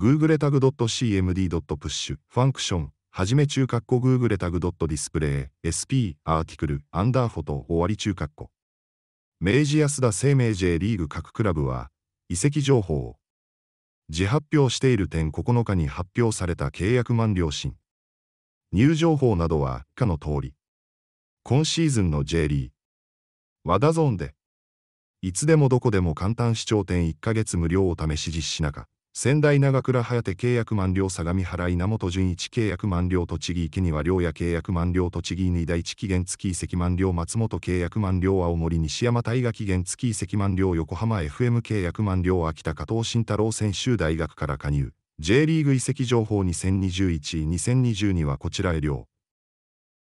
googletag.cmd.push ファンクションはじめ中括弧 googletag.display sp アーティクルアンダーフォト終わり中括弧明治安田生命 J リーグ各クラブは移籍情報を自発表している点9日に発表された契約満了審入場法などは以下の通り今シーズンの J リー和田ゾーンでいつでもどこでも簡単視聴点1ヶ月無料を試し実施中仙台長倉颯契約満了相模原稲本純一契約満了栃木池庭良也契約満了栃木二大地期限付き移籍満了松本契約満了青森西山大河期限付き移籍満了横浜 FM 契約満了秋田加藤慎太郎専修大学から加入 J リーグ移籍情報2021-2022はこちらへ了